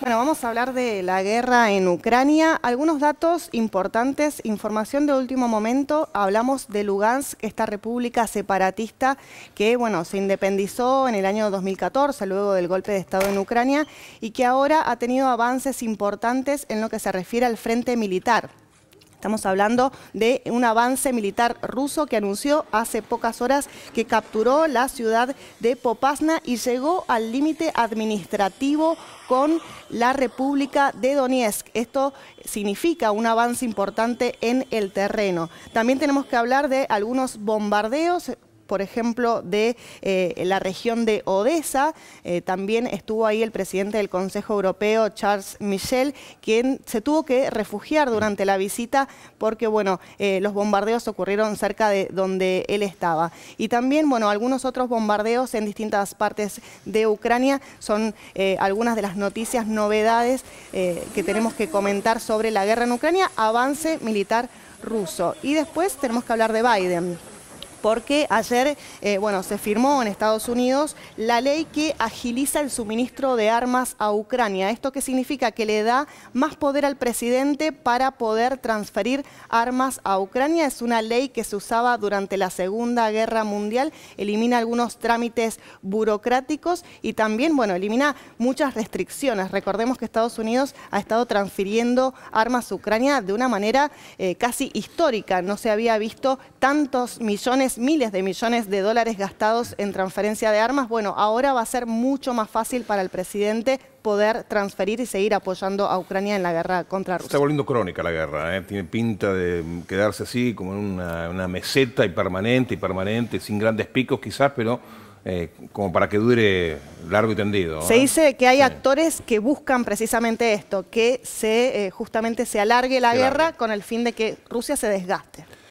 Bueno, vamos a hablar de la guerra en Ucrania. Algunos datos importantes, información de último momento. Hablamos de Lugansk, esta república separatista que, bueno, se independizó en el año 2014, luego del golpe de Estado en Ucrania, y que ahora ha tenido avances importantes en lo que se refiere al frente militar. Estamos hablando de un avance militar ruso que anunció hace pocas horas que capturó la ciudad de Popasna y llegó al límite administrativo con la República de Donetsk. Esto significa un avance importante en el terreno. También tenemos que hablar de algunos bombardeos por ejemplo, de eh, la región de Odessa. Eh, también estuvo ahí el presidente del Consejo Europeo, Charles Michel, quien se tuvo que refugiar durante la visita porque, bueno, eh, los bombardeos ocurrieron cerca de donde él estaba. Y también, bueno, algunos otros bombardeos en distintas partes de Ucrania son algunas de las noticias, novedades que tenemos que comentar sobre la guerra en Ucrania, avance militar ruso. Y después tenemos que hablar de Biden porque ayer eh, bueno, se firmó en Estados Unidos la ley que agiliza el suministro de armas a Ucrania. ¿Esto qué significa? Que le da más poder al presidente para poder transferir armas a Ucrania. Es una ley que se usaba durante la Segunda Guerra Mundial, elimina algunos trámites burocráticos y también, bueno, elimina muchas restricciones. Recordemos que Estados Unidos ha estado transfiriendo armas a Ucrania de una manera eh, casi histórica. No se había visto tantos millones miles de millones de dólares gastados en transferencia de armas, bueno, ahora va a ser mucho más fácil para el presidente poder transferir y seguir apoyando a Ucrania en la guerra contra Rusia. Está volviendo crónica la guerra, ¿eh? tiene pinta de quedarse así como en una, meseta y permanente y permanente, sin grandes picos quizás, pero eh, como para que dure largo y tendido. ¿eh? Se dice que hay actores que buscan precisamente esto, que se justamente se alargue la guerra con el fin de que Rusia se desgaste.